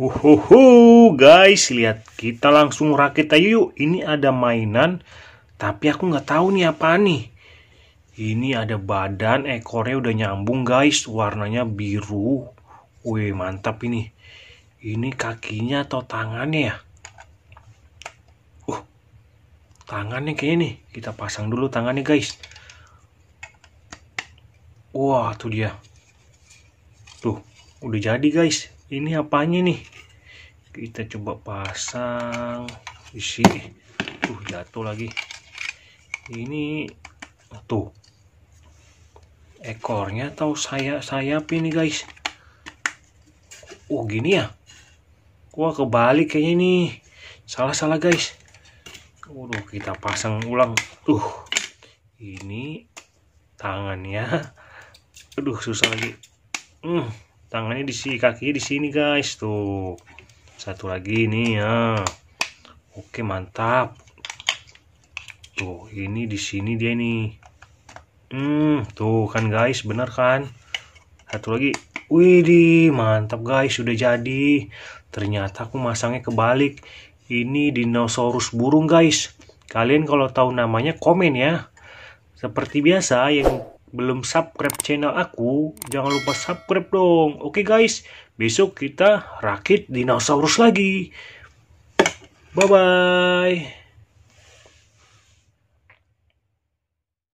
Uhuhu guys, lihat kita langsung rakit ayo. yuk. Ini ada mainan, tapi aku nggak tahu nih apa nih. Ini ada badan, ekornya udah nyambung guys, warnanya biru. Wih mantap ini. Ini kakinya atau tangannya ya? Uh, tangannya kayak ini. Kita pasang dulu tangannya guys. Wah tuh dia. Tuh, udah jadi guys ini apanya nih kita coba pasang isi tuh jatuh lagi ini tuh ekornya atau sayap sayap ini guys oh gini ya wah kebalik kayaknya ini salah-salah guys waduh kita pasang ulang tuh ini tangannya aduh susah lagi hmm, tangannya di sini kakinya di sini guys tuh satu lagi ini ya oke mantap tuh ini di sini dia nih hmm tuh kan guys bener kan satu lagi Widih, mantap guys, sudah jadi. Ternyata aku masangnya kebalik. Ini dinosaurus burung guys. Kalian kalau tahu namanya komen ya. Seperti biasa, yang belum subscribe channel aku, jangan lupa subscribe dong. Oke guys, besok kita rakit dinosaurus lagi. Bye-bye.